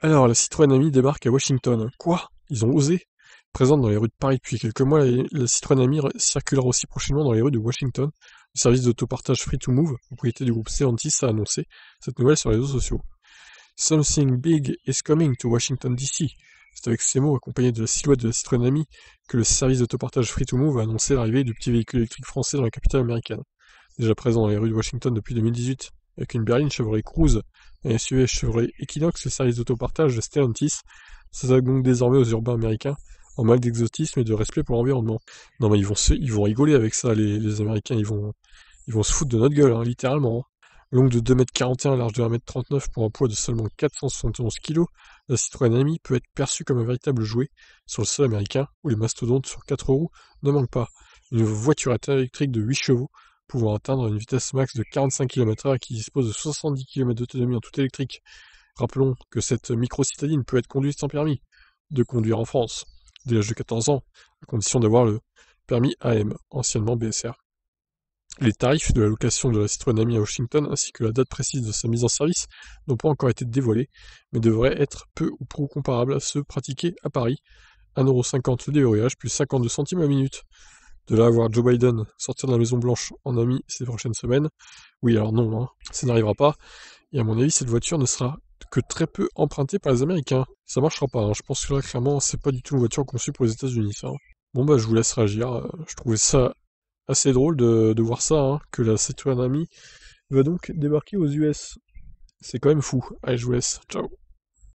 Alors, la Citroën Ami débarque à Washington. Quoi Ils ont osé Présente dans les rues de Paris depuis quelques mois, la Citroën Ami circulera aussi prochainement dans les rues de Washington. Le service d'autopartage Free to Move, propriété du groupe Stellantis, a annoncé cette nouvelle sur les réseaux sociaux. Something big is coming to Washington DC. C'est avec ces mots, accompagnés de la silhouette de la Citroën Ami, que le service d'autopartage Free to Move a annoncé l'arrivée du petit véhicule électrique français dans la capitale américaine. Déjà présent dans les rues de Washington depuis 2018, avec une berline Chevrolet Cruze et un SUV Chevrolet Equinox, le service d'autopartage de Stellantis ça donc désormais aux urbains américains en mal d'exotisme et de respect pour l'environnement. Non mais ils vont, ils vont rigoler avec ça, les, Américains, ils vont, ils vont se foutre de notre gueule, hein, littéralement. Hein. Longue de 2m41, large de 1m39 pour un poids de seulement 471 kg, la Citroën Ami peut être perçue comme un véritable jouet sur le sol américain où les mastodontes sur 4 roues ne manquent pas. Une voiturette électrique de 8 chevaux pouvant atteindre une vitesse max de 45 km/h et qui dispose de 70 km d'autonomie en tout électrique. Rappelons que cette micro-citadine peut être conduite sans permis de conduire en France dès l'âge de 14 ans, à condition d'avoir le permis AM, anciennement BSR. Les tarifs de la location de la Citroën à Washington ainsi que la date précise de sa mise en service n'ont pas encore été dévoilés, mais devraient être peu ou prou comparables à ceux pratiqués à Paris, 1,50€ le déverrouillage, plus 52 centimes à minute de là voir Joe Biden sortir de la Maison Blanche en ami ces prochaines semaines, oui alors non, hein, ça n'arrivera pas. Et à mon avis, cette voiture ne sera que très peu empruntée par les Américains. Ça marchera pas, hein. je pense que là clairement c'est pas du tout une voiture conçue pour les États-Unis. Hein. Bon bah je vous laisse réagir, euh, je trouvais ça assez drôle de, de voir ça, que la Citroën Ami va donc débarquer aux US. C'est quand même fou. Allez, je vous laisse. Ciao.